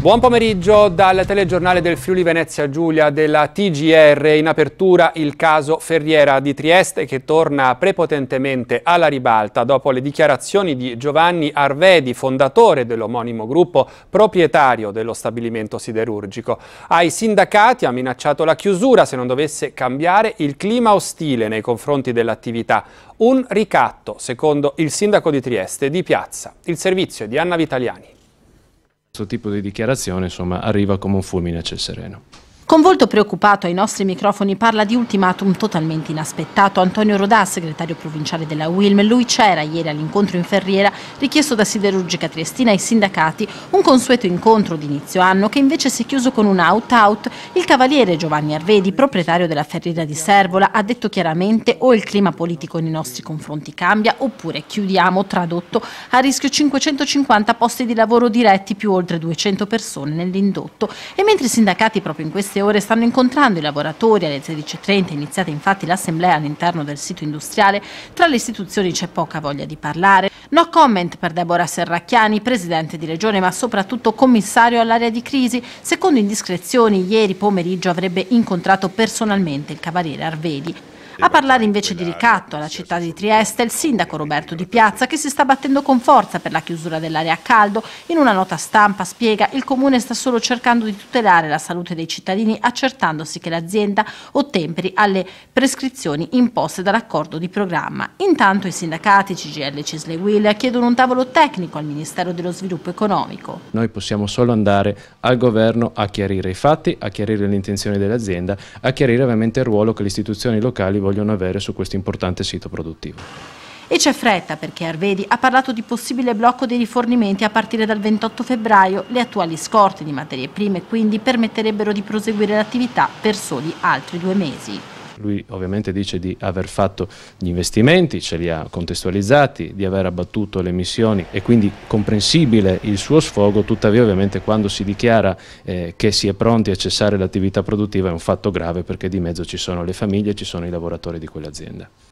Buon pomeriggio dal telegiornale del Friuli Venezia Giulia della TGR. In apertura il caso Ferriera di Trieste che torna prepotentemente alla ribalta dopo le dichiarazioni di Giovanni Arvedi, fondatore dell'omonimo gruppo proprietario dello stabilimento siderurgico. Ai sindacati ha minacciato la chiusura se non dovesse cambiare il clima ostile nei confronti dell'attività. Un ricatto, secondo il sindaco di Trieste, di Piazza. Il servizio è di Anna Vitaliani. Questo tipo di dichiarazione insomma, arriva come un fulmine a ciel sereno. Con volto preoccupato ai nostri microfoni parla di ultimatum totalmente inaspettato Antonio Rodà, segretario provinciale della Wilm. Lui c'era ieri all'incontro in Ferriera richiesto da Siderurgica Triestina ai sindacati, un consueto incontro di inizio anno che invece si è chiuso con un out-out. Il cavaliere Giovanni Arvedi, proprietario della Ferriera di Servola, ha detto chiaramente o il clima politico nei nostri confronti cambia oppure chiudiamo, tradotto, a rischio 550 posti di lavoro diretti più oltre 200 persone nell'indotto. E mentre i sindacati proprio in queste queste ore stanno incontrando i lavoratori. Alle 16.30 è iniziata infatti l'assemblea all'interno del sito industriale. Tra le istituzioni c'è poca voglia di parlare. No comment per Deborah Serracchiani, presidente di regione ma soprattutto commissario all'area di crisi. Secondo indiscrezioni, ieri pomeriggio avrebbe incontrato personalmente il cavaliere Arvedi. A parlare invece di ricatto alla città di Trieste il sindaco Roberto Di Piazza che si sta battendo con forza per la chiusura dell'area a caldo. In una nota stampa spiega il comune sta solo cercando di tutelare la salute dei cittadini accertandosi che l'azienda ottemperi alle prescrizioni imposte dall'accordo di programma. Intanto i sindacati CGL Cisle Will chiedono un tavolo tecnico al Ministero dello Sviluppo Economico. Noi possiamo solo andare al governo a chiarire i fatti, a chiarire le intenzioni dell'azienda, a chiarire ovviamente il ruolo che le istituzioni locali vogliono vogliono avere su questo importante sito produttivo. E c'è fretta perché Arvedi ha parlato di possibile blocco dei rifornimenti a partire dal 28 febbraio. Le attuali scorte di materie prime quindi permetterebbero di proseguire l'attività per soli altri due mesi lui ovviamente dice di aver fatto gli investimenti, ce li ha contestualizzati, di aver abbattuto le emissioni e quindi comprensibile il suo sfogo, tuttavia ovviamente quando si dichiara eh, che si è pronti a cessare l'attività produttiva è un fatto grave perché di mezzo ci sono le famiglie e ci sono i lavoratori di quell'azienda.